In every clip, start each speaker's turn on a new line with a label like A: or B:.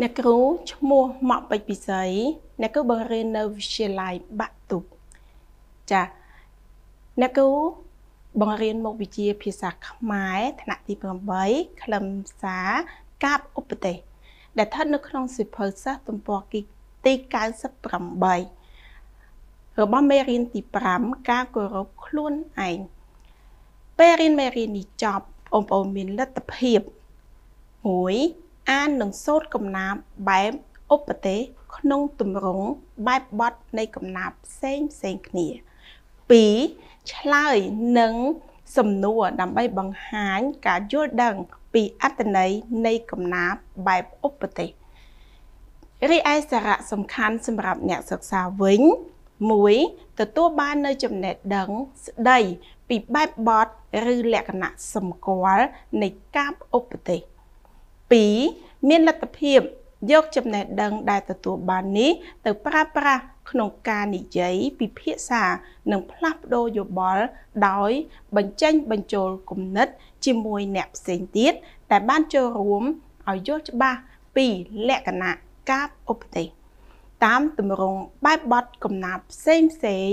A: អ្នកគ្រូឈ្មោះម៉ាក់បិចពិសីអ្នកគ្រូបង្រៀននៅវិទ្យាល័យបាក់ទុបចាអ្នកគ្រូបង្រៀនមុខវិជ្ជាភាសាខ្មែរថ្នាក់ទី8ខ្លឹមសារកាបឧបទេស ដែលស្ថិតនៅក្នុងសិភៅសាស្ត្រទំព័រទី98របស់មេរៀនទី5ការគោរពខ្លួនឯងពេលរៀនមេរៀននេះចប់បងប្អូនមានលទ្ធភាព1អាននឹងសូត្រកំណាព្យបែបឧបទេសក្នុងទម្រង់បែបបទនៃកំណាព្យផ្សេងផ្សេងគ្នា2ឆ្លើយនឹងសំណួរដើម្បីបង្ហាញការយល់ដឹងពីអត្តន័យនៃកំណាព្យបែបឧបទេសរីឯសារៈសំខាន់សម្រាប់អ្នកសិក្សាវិញ1ទទួលបាននៅចំណេះដឹងស្ដីពីបែបបទឬលក្ខណៈសម្គាល់នៃកាព្យឧបទេស2មានលទ្ធភាពយកចំណេះដឹងដែលទទួលបាននេះទៅប្រើប្រាស់ក្នុងការនិយាយពិភាក្សានិង ផ្លាស់ប្ដូរយោបល់ដោយបញ្ចេញបញ្ចូលគំនិត ជាមួយអ្នកផ្សេងទៀតដែលបានចូលរួមឲ្យយល់ច្បាស់ពីលក្ខណៈការឧបទេសតាមទម្រង់បែបបទកំណាព្យផ្សេងផ្សេង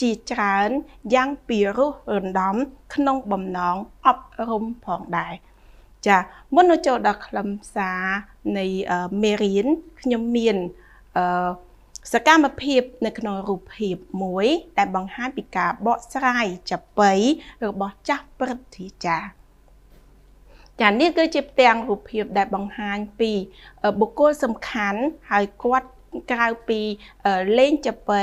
A: ជាច្រើនយ៉ាងពីរោះរំដំក្នុងបំណងអប់រំផងដែរ។ចាមុននឹងចូលដល់ខ្លឹមសារនៃមេរៀនខ្ញុំមានអឺសកម្មភាព នៅក្នុងរូបភាពមួយដែលបង្ហាញពីការបកស្រាយចបៃរបស់ចាស់ព្រឹទ្ធាចារ្យចានេះគឺជាផ្ទាំងរូបភាពដែលបង្ហាញពី បុគ្គលសំខាន់ហើយគាត់ក្រៅពីលេងចបៃ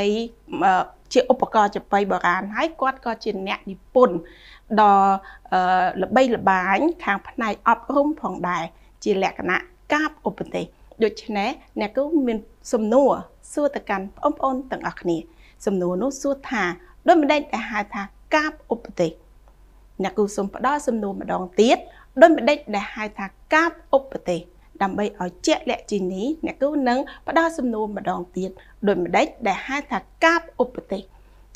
A: ជាឧបករណ៍ចបៃបុរាណហើយគាត់ក៏ជាអ្នកនិពន្ធដ៏ល្បីល្បាញខាងផ្នែកអប់រំផងដែរជាលក្ខណៈកាបឧបទេស ដូច្នេះអ្នកគឺមានសំណួរសួរទៅកាន់បងប្អូនទាំងអស់គ្នាសំណួរនោះសួរថាដោយម្ដេចដែលហៅថាកាបឧបទេសអ្នកគឺសូមផ្ដល់សំណួរម្ដងទៀតដោយម្ដេចដែលហៅថាកាបឧបទេសដើម្បីឲ្យជាក់លាក់ជាងនេះអ្នកគឺនឹងផ្ដល់សំណួរម្ដងទៀតដោយម្ដេចដែលហៅថាកាបឧបទេស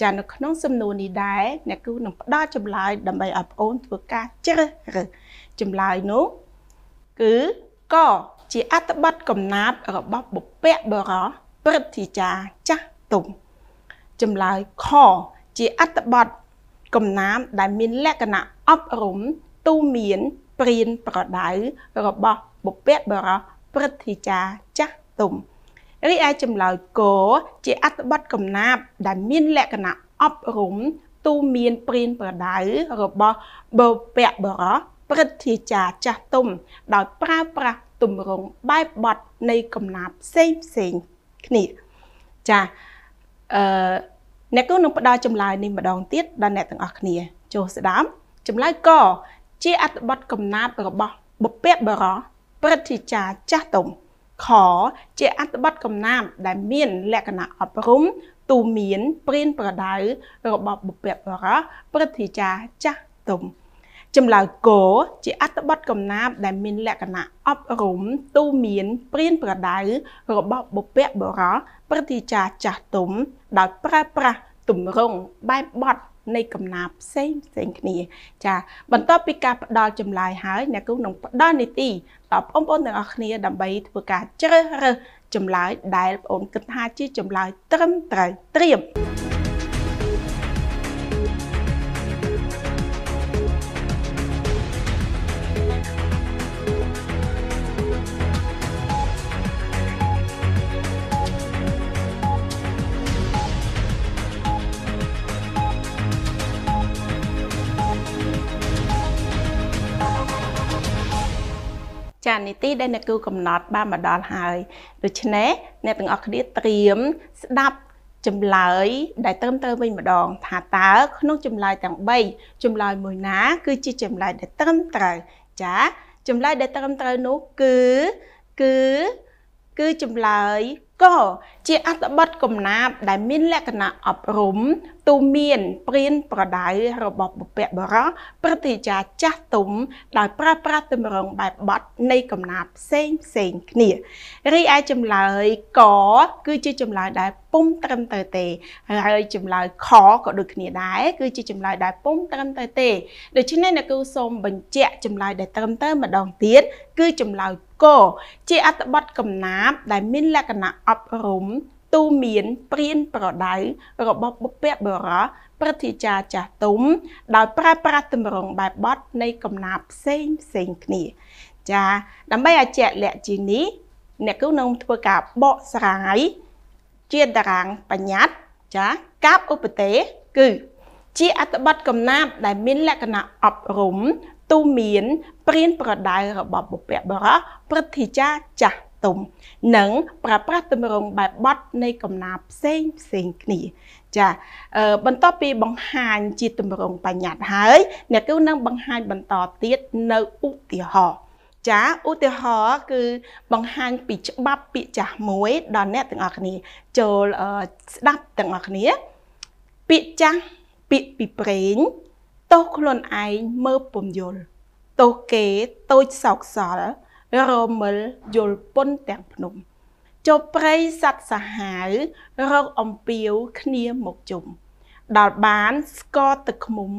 A: ចានៅក្នុងសំណួរនេះដែរអ្នកគ្រូនឹងផ្ដល់ចម្លើយដើម្បីឲ្យប្អូនធ្វើការជ្រើសរើសចម្លើយនោះគឺក ជាអត្តបទកំណាព្យរបស់បុព្វបុរសព្រឹទ្ធាចារ្យចាស់ទុំចម្លើយខ ជាអត្តបទកំណាព្យដែលមានលក្ខណៈអប់រំទូមាន ព្រៀនប្រដៅរបស់បុព្វបុរសព្រឹទ្ធាចារ្យចាស់ទុំរីឯចម្លើយគជាអត្ថបទកំណាព្យដែលមានលក្ខណៈអប់រំទូមានព្រៀនប្រដៅរបស់បុព្វបុរសព្រឹទ្ធាចារ្យចាស់ទុំដោយប្រើប្រាស់ទម្រង់បែបបទនៃកំណាព្យផ្សេងផ្សេងគ្នាចាអឺអ្នកគូនឹងផ្ដល់ចម្លើយនេះម្ដងទៀតដល់អ្នកទាំងអស់គ្នាចូលស្ដាប់ចម្លើយកជាអត្ថបទកំណាព្យរបស់បុព្វបុរសព្រឹទ្ធាចារ្យចាស់ទុំខជាអត្ថបទកំណាព្យដែលមានលក្ខណៈអប់រំទូមាន ព្រានប្រដៅរបស់បុព្វបុរសព្រឹទ្ធាចារ្យចាស់ទុំចម្លើយគោជាអត្ថបទកំណាព្យដែលមានលក្ខណៈអប់រំទូមាន ព្រាន ប្រដៅរបស់បុព្វបុរសព្រឹទ្ធាចារ្យចាស់ទុំដោយប្រើប្រាស់ទម្រង់បែបបទនៃកំណាផ្សេងផ្សេងគ្នា ចា បន្ទាប់ពីការផ្ដល់ចម្លើយហើយអ្នកគ្រូនឹងផ្ដល់នីតិដល់បងប្អូនទាំងអស់គ្នាដើម្បីធ្វើការជ្រើសរើសចម្លើយដែលបងប្អូនគិតថាជាចម្លើយត្រឹមត្រូវត្រៀមនីតិដែលអ្នកគូកំណត់បានមកដល់ហើយដូច្នេះអ្នកទាំងអស់គ្នាត្រៀមស្ដាប់ចម្លើយដែលត្រឹមត្រូវវិញម្ដងថាតើក្នុងចម្លើយទាំង3ចម្លើយមួយណា គឺជាចម្លើយដែល ត្រឹមត្រូវចាចម្លើយដែលត្រឹមត្រូវនោះ គឺគឺគឺចម្លើយក ជាអត្ថបទកំណាព្យដែល មានលក្ខណៈអប់រំទូមានព្រៀនប្រដៅរបស់បុព្វបុរសព្រឹទ្ធាចារ្យចាស់ទុំដោយប្រើប្រាស់ទម្រង់បែបបទនៃកំណាព្យផ្សេងផ្សេងគ្នា រីឯចម្លើយក គឺជាចម្លើយដែលពុំត្រឹមត្រូវទេ ហើយចម្លើយ ខក៏ដូចគ្នាដែរគឺជាចម្លើយដែលពុំត្រឹមត្រូវទេដូច្នេះអ្នកគ្រូសូមបញ្ជាក់ចម្លើយដែលត្រឹមត្រូវម្ដងទៀតគឺចម្លើយក ជាអត្ថបទកំណាព្យដែលមានលក្ខណៈអប់រំទូមានព្រៀនប្រដៅរបស់បុព្វបុរសព្រឹទ្ធាចារ្យចាស់ទុំដោយប្រើប្រាស់ទម្រង់បែបបទនៃកំណាព្យផ្សេងផ្សេងគ្នាចា ដើម្បីឲ្យជាក់លាក់ជានេះអ្នកគ្រូនឹងធ្វើការបកស្រាយ ជាតារាងបញ្ញត្តិចាកាបឧបទេសគឺ ជាអត្ថបទកំណាព្យដែលមាន លក្ខណៈអប់រំទូមានព្រៀនប្រដៅរបស់បុព្វបុរសព្រឹទ្ធាចារ្យចាស់ទុំនិងប្រើប្រាស់ទម្រង់បែបបត់នៃកំណាផ្សេងផ្សេងគ្នាចាបន្ទាប់ពីបង្ហាញជាទម្រង់បញ្ញត្តិហើយអ្នកគូនឹងបង្ហាញបន្តទៀតនៅឧទាហរណ៍ចាឧទាហរណ៍គឺបង្ហាញពីច្បាប់ពាក្យចាស់មួយដល់អ្នកទាំងអស់គ្នាចូលស្ដាប់ទាំងអស់គ្នាពាក្យចាស់ពាក្យពីប្រេងទោសខ្លួនឯងមើលពំយល់ទោសគេតូចសោកសល់រមិលយល់ពុនទាំងភ្នំចុះប្រៃសត្វសាហាវរកអំពាវគ្នាមកជុំដល់បានស្កតទឹកឃុំ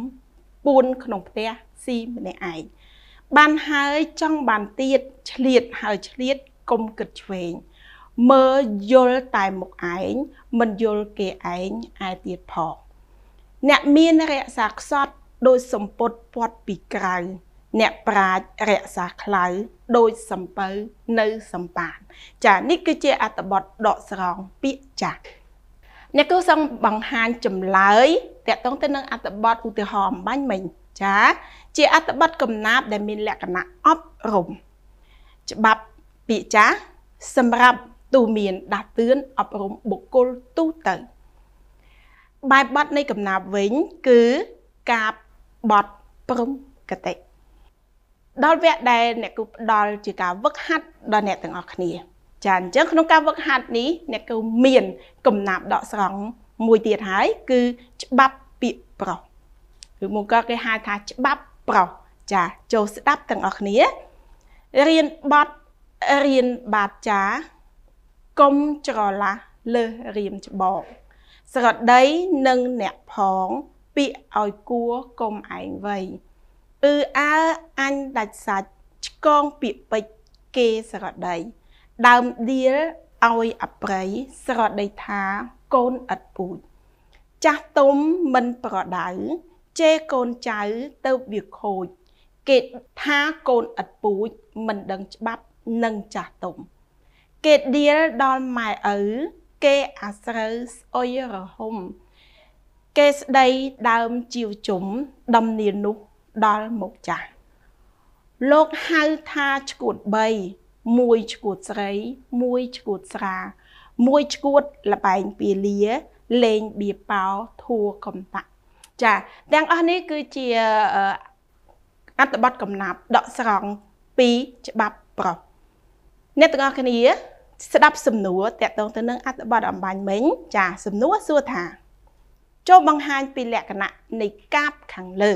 A: ពួនក្នុងផ្ទះស៊ីម្នាក់ឯងបានហើយចង់បានទៀតឆ្លៀតហើយឆ្លៀតកុំគិតឆ្វេងមើលយល់តែមុខឯងមិនយល់គេឯងឯទៀតផងអ្នកមានរក្សាខ្សត់ដោយសម្ពុតពាត់ពីក្រៅអ្នកប្រាជ្ញរក្សាខ្លៅដោយសំពៅនៅសម្បានចានេះគឺជាអត្តបទដកស្រង់ពាក្យចាស់អ្នកគ្រូសង្ឃបង្ហាញចម្លើយតកតងទៅនឹងអត្តបទឧទាហរណ៍អំបញ្ញមិញចា ជាអត្តបទកំណាព្យដែលមានលក្ខណៈអប់រំច្បាប់ពាក្យចាស់សម្រាប់ទូមានដាស់តឿនអប់រំបុគ្គលទូទៅបែបបទនៃកំណាព្យវិញគឺការបត់ព្រំកតិដល់វគ្គដែលអ្នកគ្រូផ្ដល់ជាការវឹកហាត់ដល់អ្នកទាំងអស់គ្នា ចាអញ្ចឹងក្នុងការវឹកហាត់នេះអ្នកគ្រូមាន កំណាប់ដកស្រង់មួយទៀតហើយគឺច្បាប់ពាក្យប្រុសឬមកក៏គេហៅថាច្បាប់ប្រុសចាចូលស្ដាប់ទាំងអស់គ្នារៀនបត់រៀនបាចាកុំច្រឡះលើសរៀមច្បងស្រដីនឹងអ្នកផងពាក្យឲ្យគួរកុំឯងវៃអឺអើអញដាច់សាច់ឆ្កងពាកពេចគេស្រដី ដើមដៀលឲ្យអប្រៃស្រដីថាកូនឥតពូជចាស់ទុំមិនប្រដៅជេកូនចៅទៅវាខូចគេថាកូនឥតពូជមិនដឹងច្បាប់នឹងចាស់ទុំគេដៀលដល់ម៉ែឪគេអាស្រូវស្អុយរហុំគេស្ដីដើមជីវជុំដំនៀននោះដល់មុខចាស់លោកហៅថាឆ្កួត3មួយឆ្កួតស្រី មួយឆ្កួតស្រា មួយឆ្កួតលបែងពាលាលេងបៀប៉ោធួកំតាក់ចាទាំងអស់នេះគឺជាអត្តបទកំណាប់ដកស្រង់ពីច្បាប់ប្រុសអ្នកទាំងអស់គ្នាស្ដាប់ សំណួរតកតងទៅនឹងអត្តបទអំបញ្ញមិញចាសំណួរសួរថា ចូលបង្ហាញពីលក្ខណៈនៃកាបខាងលើ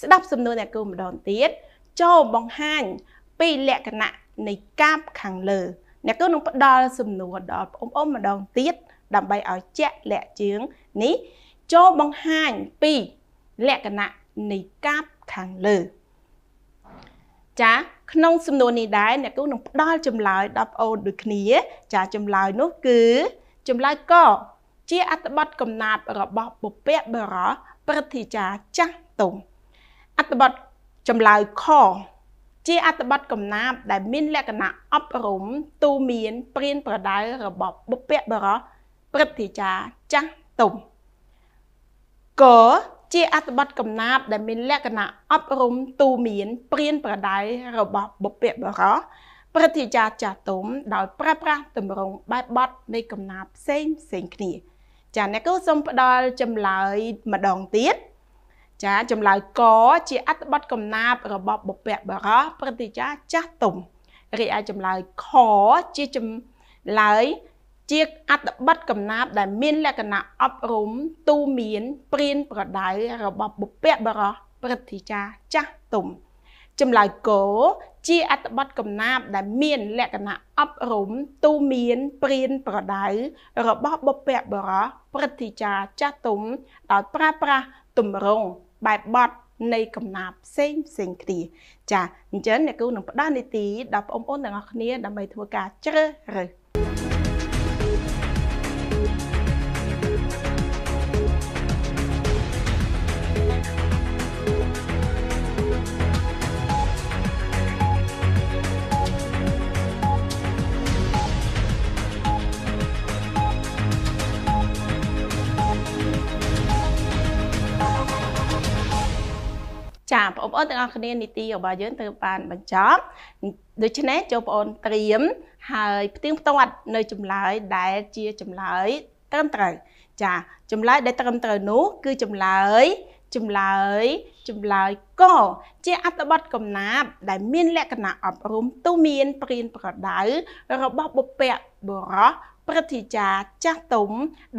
A: ស្ដាប់សំណួរអ្នកគ្រូម្ដងទៀតចូលបង្ហាញ ពីលក្ខណៈនៃកាបខាងលើអ្នកគ្រូនឹងផ្ដល់សំណួរដល់ប្អូនៗម្ដងទៀតដើម្បីឲ្យជាក់លាក់ជាងនេះចូលបង្ហាញពី លក្ខណៈនៃកាបខាងលើ ចាក្នុង សំណួរនេះដែរអ្នកគ្រូនឹងផ្ដល់ចម្លើយដល់ប្អូនដូចគ្នា ចាចម្លើយនោះគឺចម្លើយក ជា អត្ថបទកំណាព្យរបស់បុព្វបុរសព្រឹទ្ធាចារ្យចាស់ទុំអត្ថបទចម្លើយខ ជា អត្ថបទកំណាព្យដែលមាន លក្ខណៈអប់រំទូមាន ព្រាន ប្រដៅរបស់បុព្វបុរសព្រឹទ្ធាចារ្យចាស់ទុំ ក ជាអត្ថបទកំណាព្យដែលមានលក្ខណៈអប់រំទូមាន ព្រាន ប្រដៅរបស់បុព្វបុរសព្រឹទ្ធាចារ្យចាស់ទុំដោយប្រើប្រាស់ទម្រង់បែបបទនៃកំណាព្យផ្សេងផ្សេងគ្នា ចាអ្នកគូសូមផ្ដល់ចម្លើយម្ដងទៀត1ចាចម្លើយកជាអត្ថបទកំណាព្យរបស់បុព្វបរោះព្រឹទ្ធាចារ្យចាស់ទុំរីឯចម្លើយខជាចម្លើយជាអត្ថបទកំណាព្យដែលមាន លក្ខណៈអប់រំទូមានព្រៀនប្រដៅរបស់បុព្វបរោះព្រឹទ្ធាចារ្យចាស់ទុំចម្លើយកជាអត្ថបទកំណាព្យដែលមានលក្ខណៈអប់រំទូមានព្រៀនប្រដៅរបស់បុព្វបរោះព្រឹទ្ធាចារ្យចាស់ទុំដោយប្រើប្រាស់ទម្រង់បែបបត់នៃកំណាព្យផ្សេងផ្សេងគ្នាចាអញ្ចឹងអ្នកគ្រូនឹងផ្ដល់នីតិដល់បងប្អូនទាំងអស់គ្នាដើម្បីធ្វើការជ្រើសរើសបងប្អូនទាំងអស់គ្នានីតិរបស់យើងត្រូវបានបញ្ចប់ដូច្នេះចូលបងប្អូនត្រៀមហើយផ្ទៀងផ្ទាត់ នៅចម្លើយដែលជាចម្លើយត្រឹមត្រូវចាចម្លើយដែលត្រឹមត្រូវនោះ គឺចម្លើយចម្លើយចម្លើយកជា អត្ថបទកំណាព្យដែលមានលក្ខណៈអប់រំទូមានព្រៀនប្រដៅរបស់បុព្វបុរសព្រឹទ្ធាចារ្យចាស់ទុំ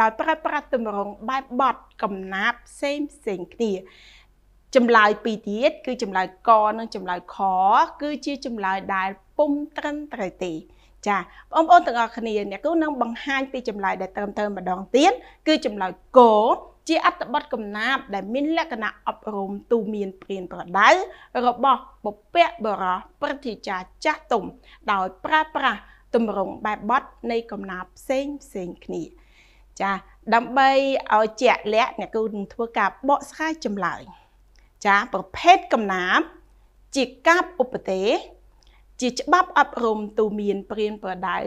A: ដោយប្រើប្រាស់ទម្រង់បែបបទកំណាព្យផ្សេងផ្សេងគ្នាចម្លើយពីរទៀតគឺចម្លើយកនិងចម្លើយខគឺជាចម្លើយដែលពុំត្រឹមត្រូវទេចាបងប្អូនទាំងអស់គ្នាអ្នកគូនឹងបង្ហាញពីចម្លើយដែលត្រឹមត្រូវម្ដងទៀតគឺចម្លើយកជាអត្ថបទកំណាព្យដែលមានលក្ខណៈអប់រំទូមានព្រៀនប្រដៅរបស់បុព្វបុរសព្រឹទ្ធាចារ្យចាស់ទុំដោយប្រើប្រាស់ទម្រង់បែបបទនៃកំណាព្យផ្សេងផ្សេងគ្នា ចាដើម្បីឲ្យជាក់លាក់អ្នកគូនឹងធ្វើការបកស្រាយចម្លើយចាប្រភេទកំណាបជាកាបឧបទេសជាច្បាប់អប់រំទូមានព្រៀនប្រដៅ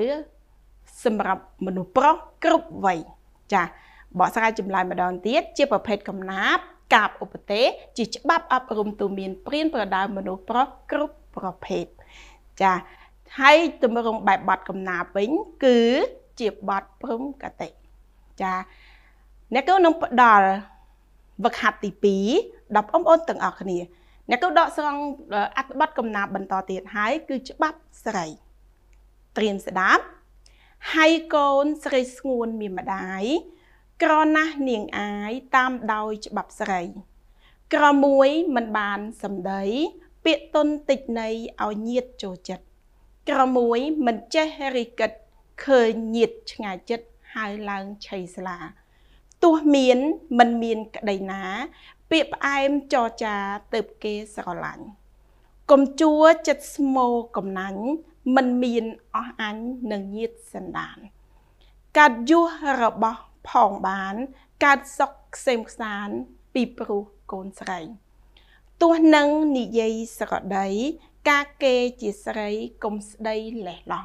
A: សម្រាប់មនុស្សប្រុសគ្រប់វ័យចាបកស្រាយចម្លើយម្ដងទៀតជាប្រភេទកំណាបកាបឧបទេសជាច្បាប់អប់រំទូមានព្រៀនប្រដៅមនុស្សប្រុសគ្រប់ប្រភេទចាហើយទម្រង់បែបបទកំណាបវិញគឺជាបទព្រំកតិចា អ្នកគ្រូនឹងផ្ដល់វឹកហាត់ទី2ដល់បងប្អូនទាំងអស់គ្នាអ្នកក៏ដកស្រង់អត្ថបទកំណាព្យបន្តទៀតហើយគឺច្បាប់ស្រីត្រៀមស្ដាប់ហើយកូនស្រីស្ងួនមានម្ដាយក្រណាស់នាងអាយតាមដោយច្បាប់ស្រី ក្រមួយមិនបានសម្ដី ពាក្យតុនតិចណីឲ្យញៀតចូលចិត្តក្រមួយមិនចេះរិកិតឃើញញៀតឆ្ងាយចិត្តហៅឡើងឆៃស្លាទោះមានមិនមានក្តីណាពាក្យផ្អែមចរចាទៅគេស្រឡាញ់កុំជួចិត្តស្មោកំណាញ់មិនមានអស់អញនឹងញាតសន្តាន កាត់យុះរបស់ផងបាន កាត់សុកខ្សែមខ្សានពីព្រោះកូនស្រីទោះនឹងនិយាយស្រដី ការគេជាស្រីកុំស្ដីលះលោះ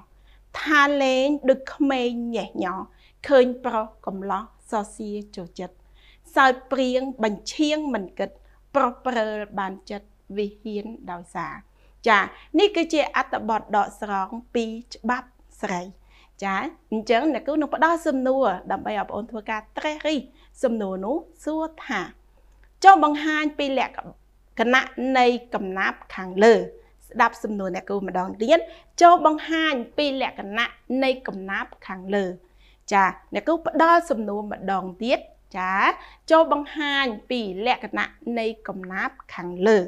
A: ថាលេងដូចក្មេងញេះញោឃើញប្រុសកំឡោះសសៀចចិត្តសើចព្រៀងបញ្ឈៀងមិនគិតប្រព្រឹត្តបានចិត្តវិហ៊ានដោយសារចានេះគឺជា អត្តបទដកស្រង់ពីច្បាប់ស្រី ចាអញ្ចឹងអ្នកគ្រូនឹងផ្ដល់សំណួរដើម្បីឲ្យបងប្អូនធ្វើការត្រេះរិះសំណួរនោះសួរថាចង់បង្ហាញពីលក្ខណៈនៃកំណាប់ខាងលើ ស្ដាប់សំណួរអ្នកគ្រូម្ដងទៀតចូលបង្ហាញពីលក្ខណៈនៃកំណាប់ខាងលើចាអ្នកគ្រូផ្ដល់សំណួរម្ដងទៀតចាចូលបង្ហាញពីលក្ខណៈនៃកំណាព្យខាងលើ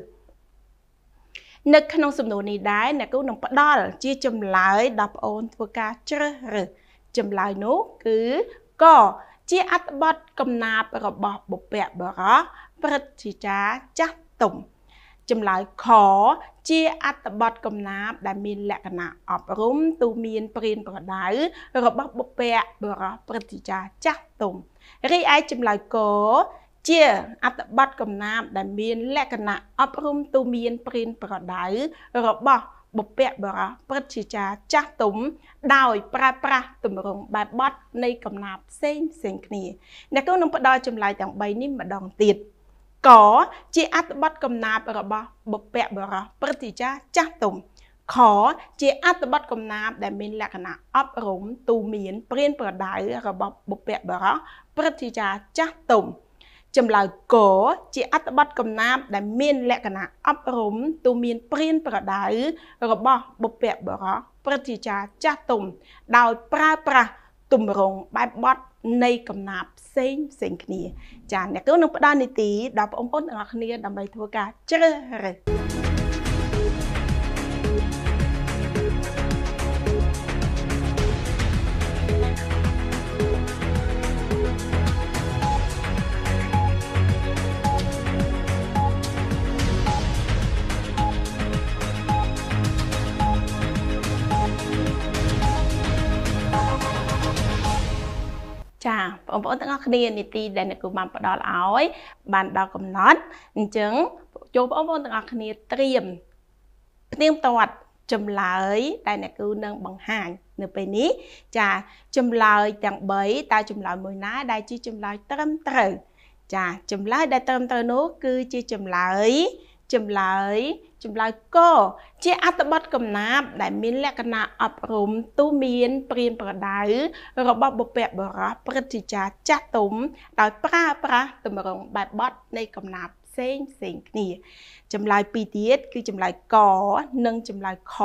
A: នៅក្នុងសំណួរនេះដែរអ្នកគ្រូនឹងផ្ដល់ជាចម្លើយដល់ប្អូនធ្វើការជ្រើសរើសចម្លើយនោះគឺក ជាអត្តបទកំណាព្យរបស់បុព្វបុរសព្រឹទ្ធាចារ្យចាស់ទុំចម្លើយខ ជាអត្តបទកំណាព្យដែលមានលក្ខណៈអប់រំទូមានព្រានប្រដៅរបស់បុព្វបុរសព្រឹទ្ធាចារ្យចាស់ទុំរីឯចម្លើយកជា អត្តបទកំណាព្យដែលមានលក្ខណៈអប់រំទូមានព្រៀនប្រដៅរបស់បុព្វបរោះព្រឹទ្ធាចារ្យចាស់ទុំដោយ ប្រើប្រាស់ទម្រង់បែបបទនៃកំណាព្យផ្សេងផ្សេងគ្នាអ្នកគ្រូនឹងផ្ដល់ចម្លើយទាំង3នេះម្ដងទៀតក ជាអត្តបទកំណាព្យរបស់បុព្វបរោះព្រឹទ្ធាចារ្យចាស់ទុំខជាអត្ថបទកំណាព្យដែលមានលក្ខណៈអប់រំទូមាន ព្រានប្រដៅរបស់បុព្វបរោះព្រឹទ្ធាចារ្យចាស់ទុំចម្លើយកជា អត្ថបទកំណាព្យដែលមានលក្ខណៈអប់រំទូមានព្រានប្រដៅរបស់បុព្វបរោះព្រឹទ្ធាចារ្យចាស់ទុំដោយប្រើប្រាស់ទម្រង់បែបបទនៃកំណាព្យផ្សេងផ្សេងគ្នា ចាអ្នកគ្រូនឹងផ្ដល់នីតិដល់បងប្អូនទាំងអស់គ្នាដើម្បីធ្វើការជ្រើសរើសថាបងប្អូនទាំងអស់គ្នានីតិដែលអ្នកគ្រូបានផ្ដល់ឲ្យ បានដល់កំណត់អញ្ចឹងចូលបងប្អូនទាំងអស់គ្នាត្រៀមផ្ទៀងផ្ទាត់ចម្លើយដែលអ្នកគ្រូនឹងបង្ហាញនៅពេលនេះចាចម្លើយទាំង3តើចម្លើយមួយណា ដែលជាចម្លើយត្រឹមត្រូវចាចម្លើយដែលត្រឹមត្រូវនោះគឺជាចម្លើយចម្លើយចម្លើយក ជាអត្ថបទកំណាព្យដែលមានលក្ខណៈអប់រំទូមានព្រៀនប្រដៅរបស់បុព្វបុរសព្រឹទ្ធាចារ្យចាស់ទុំដោយប្រើប្រាស់ទម្រង់បែបបទនៃកំណាព្យផ្សេងផ្សេងគ្នាចម្លើយពីរទៀតគឺចម្លើយកនិងចម្លើយខ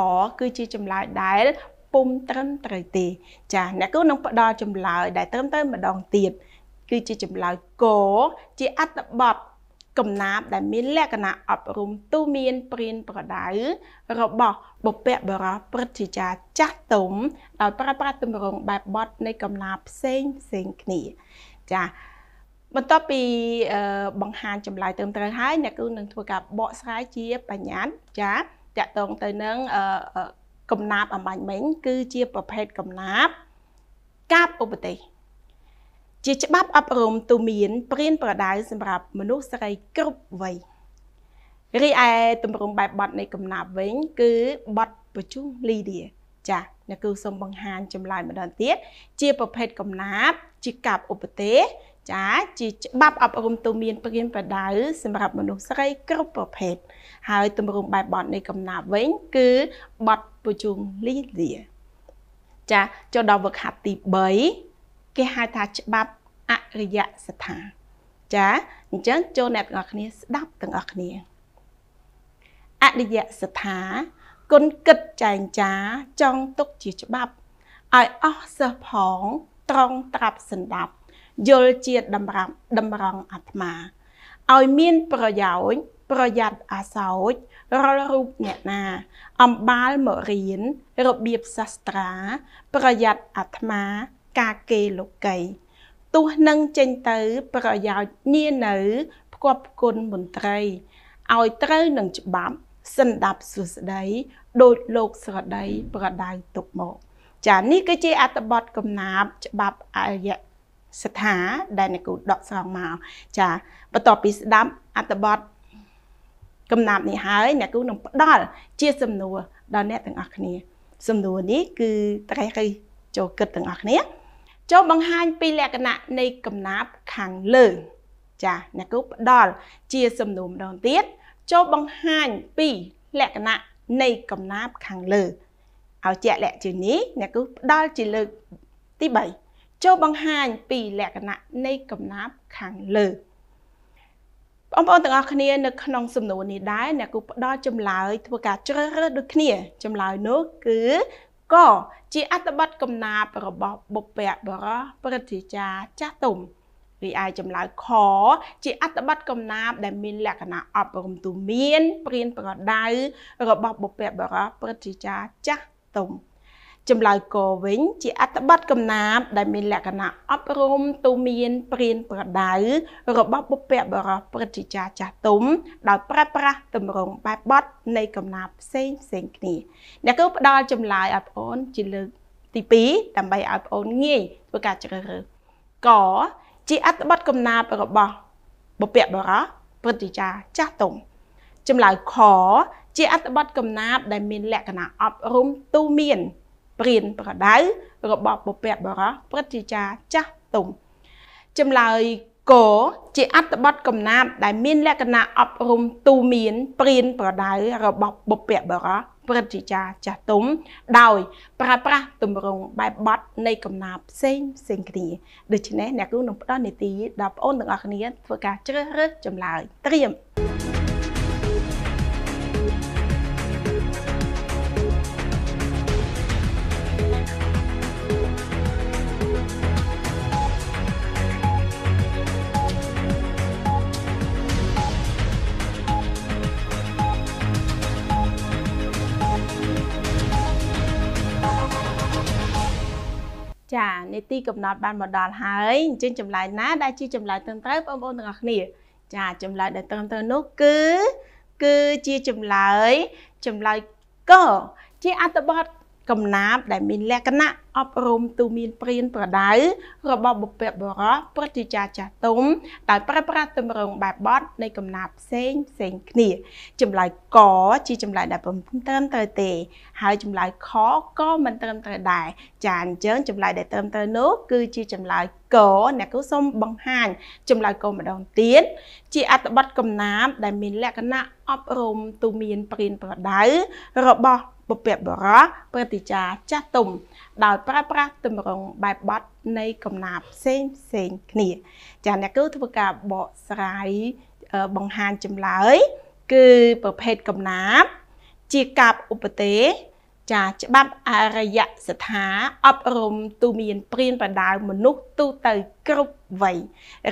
A: គឺជាចម្លើយដែលពុំត្រឹមត្រូវទេចាអ្នកគូនឹងផ្ដល់ចម្លើយដែលត្រឹមត្រូវម្ដងទៀតគឺជាចម្លើយកជាអត្ថបទកំណាបដែលមានលក្ខណៈអប់រំទូមានព្រានប្រដៅរបស់បុព្វបរោះព្រឹទ្ធាចារ្យចាស់ទុំដោយប្រើប្រាស់ទម្រង់បែបបទនៃកំណាបផ្សេងផ្សេងគ្នាចា បន្ទាប់ពីបង្ហាញចម្លើយត្រឹមត្រូវហើយអ្នកគឺនឹងធ្វើការបកស្រាយជាបញ្ញត្តិចាតកតងទៅនឹងកំណាបអមាញ់មិញគឺជាប្រភេទកំណាបកាបឧបទេសជាច្បាប់ អប់រំទូមានព្រៀនប្រដៅសម្រាប់មនុស្សស្រី គ្រប់វ័យរីឯទម្រង់បែបបទនៃកំណាប់វិញគឺបទបញ្ជូលីឌីចាអ្នកគឺសូមបង្ហាញចម្លើយម្ដងទៀតជាប្រភេទកំណាប់ជាកាប់ឧបទេចាជាច្បាប់អប់រំទូមានព្រៀនប្រដៅសម្រាប់មនុស្សស្រីគ្រប់ប្រភេទហើយទម្រង់បែបបទនៃកំណាប់វិញគឺបទបញ្ជូលីឌីចាចូលដល់វឹកហាត់ទី3គេហៅថាច្បាប់អរិយសថា ចាអញ្ចឹងចូលអ្នកទាំងអស់គ្នាស្ដាប់ទាំងអស់គ្នាអរិយសថា គុណគិតចែងចាចង់ទុកជាច្បាប់ឲ្យអស់សិស្សផង ត្រង់ត្រាប់សន្តាប់យល់ជាតម្រាប់តម្រង់អាត្មាឲ្យមានប្រយោជន៍ប្រយ័ត្នអាសោចរាល់រូបអ្នកណា អំបាលមករៀនរបៀបសាស្ត្រា ប្រយ័ត្នអាត្មាការគេលោកីទោះនឹងចេញទៅ ប្រយោជន៍នានៅផ្គាប់គុណមន្ត្រីឲ្យត្រូវនឹងច្បាប់សន្តាប់សួស្តីដោយលោកស្រដីប្រដៅទុកមកចានេះគឺជាអត្តបទកំណាបច្បាប់អរិយស្ថាដែលអ្នកគូដកស្រង់មកចាបន្ទាប់ពីស្ដាប់អត្តបទកំណាបនេះហើយអ្នកគូនឹងផ្ដល់ជាសំណួរដល់អ្នកទាំងអស់គ្នា សំណួរនេះ គឺត្រេះរិះចូលគិតទាំងអស់គ្នាចូលបង្ហាញពីលក្ខណៈនៃកំណាព្យខាងលើ ចាអ្នកគ្រូផ្ដល់ជាសំណួរម្ដងទៀតចូលបង្ហាញពីលក្ខណៈនៃកំណាព្យខាងលើឲ្យជាក់លាក់ជាងនេះ អ្នកគ្រូផ្ដល់ជាលើកទី3ចូលបង្ហាញពីលក្ខណៈនៃកំណាព្យខាងលើ បងប្អូនទាំងអស់គ្នានៅក្នុងសំណួរនេះដែរអ្នកគ្រូផ្ដល់ចម្លើយធ្វើការជ្រើសរើសដូចគ្នាចម្លើយនោះគឺក៏ជាអត្តបទកំណាបរបស់បុព្វបុរសព្រឹទ្ធាចារ្យចាស់ទុំរីឯចម្លើយខជាអត្តបទកំណាបដែលមានលក្ខណៈអប់រំទូមានព្រៀនប្រដៅរបស់បុព្វបុរសព្រឹទ្ធាចារ្យចាស់ទុំចម្លើយកវិញជាអត្ថបទកំណាព្យដែលមានលក្ខណៈអប់រំទូមានព្រៀនប្រដៅរបស់បុព្វបុរសព្រឹទ្ធាចារ្យចាស់ទុំដោយប្រើប្រាស់ទម្រង់បែបបទនៃកំណាព្យផ្សេងផ្សេងគ្នាអ្នកគ្រូផ្ដល់ចម្លើយឲ្យបងអូនជាលើកទី2ដើម្បីឲ្យបងអូនងាយធ្វើការជ្រើសរើសកជាអត្ថបទកំណាព្យរបស់បុព្វបុរសព្រឹទ្ធាចារ្យចាស់ទុំចម្លើយខ ជាអត្ថបទកំណាព្យដែលមាន លក្ខណៈអប់រំទូមានព្រានប្រដៅរបស់បុព្វបុរសព្រឹទ្ធាចារ្យចាស់ទុំចម្លើយកជាអត្តបទកំណាព្យដែលមានលក្ខណៈអប់រំទូមានព្រានប្រដៅរបស់បុព្វបុរសព្រឹទ្ធាចារ្យចាស់ទុំដោយ ប្រើប្រាស់ទម្រង់បែបបទនៃកំណាព្យផ្សេងផ្សេងគ្នាដូច្នេះអ្នកគ្រូនឹងផ្ដល់នីតិដល់បងប្អូនទាំងអស់គ្នាធ្វើការជ្រើសរើសចម្លើយត្រៀមចានេតិកំណត់បានមកដល់ហើយអញ្ចឹងចម្លើយណាដែលជាចម្លើយត្រឹមត្រូវបងប្អូនទាំងអស់គ្នាចាចម្លើយដែលត្រឹមត្រូវនោះគឺគឺជាចម្លើយចម្លើយកជាអត្ថបទកំណាបដែលមានលក្ខណៈអប់រំទូមានព្រៀនប្រដៅរបស់បុព្វបុរសព្រឹទ្ធាចារ្យចាស់ទុំដោយប្រើប្រាស់ទម្រង់បែបបទនៃកំណាព្យផ្សេងផ្សេងគ្នាចម្លើយកជាចម្លើយដែលមិនត្រឹមត្រូវទេហើយចម្លើយខក៏មិនត្រឹមត្រូវដែរចាអញ្ចឹងចម្លើយដែលត្រឹមត្រូវនោះគឺជាចម្លើយកអ្នកគូសូមបង្ហាញចម្លើយកម្ដងទៀតជាអត្ថបទកំណាព្យដែលមានលក្ខណៈអប់រំទូមានព្រៀនប្រដៅរបស់ពពកបរោះព្រឹទ្ធាចារ្យចាស់ទុំដោយប្រើប្រាស់ទម្រង់បែបបត់នៃកំណាព្យផ្សេងផ្សេងគ្នា ចាអ្នកគ្រូធ្វើការបកស្រាយបង្ហាញចម្លើយ គឺប្រភេទកំណាព្យជាកាព្យឧបទេចាច្បាប់អរិយសថាអប់រំទូមានព្រៀនបដៅមនុស្សទូទៅគ្រប់វ័យ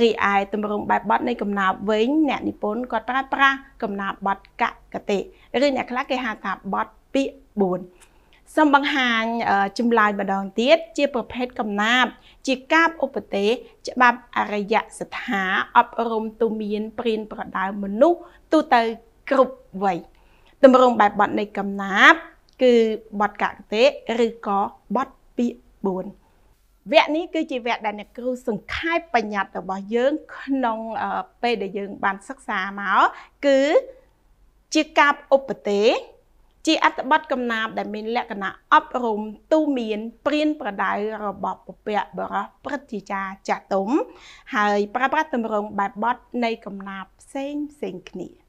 A: រីឯទម្រង់បែបបត់នៃកំណាព្យវិញអ្នកនិពន្ធគាត់ប្រើប្រាស់កំណាព្យបត់កកតិឬអ្នកខ្លះគេហៅថាបត់ពាក្យ4សូមបង្ហាញចម្លើយម្ដងទៀតជាប្រភេទកំណាព្យជាកាបឧបទេសច្បាប់អរិយសថាអប់រំទូមានព្រៀនប្រដៅមនុស្សទូទៅគ្រប់វ័យទម្រង់បែបបទនៃកំណាព្យគឺបទកកតេឬក៏បទពាក្យ4វគ្គនេះគឺជាវគ្គដែលអ្នកគ្រូសង្ខេបបញ្ញត្តិរបស់យើងក្នុងពេលដែលយើងបានសិក្សាមកគឺជាកាបឧបទេសជាអត្ថបទកំណាព្យដែលមានលក្ខណៈអប់រំទូមាន ព្រៀនប្រដៅរបស់ពពកបរោះព្រឹទ្ធាចារ្យចាតុំហើយប្រើប្រាស់ទម្រង់បែបបទនៃកំណាព្យផ្សេងផ្សេងគ្នា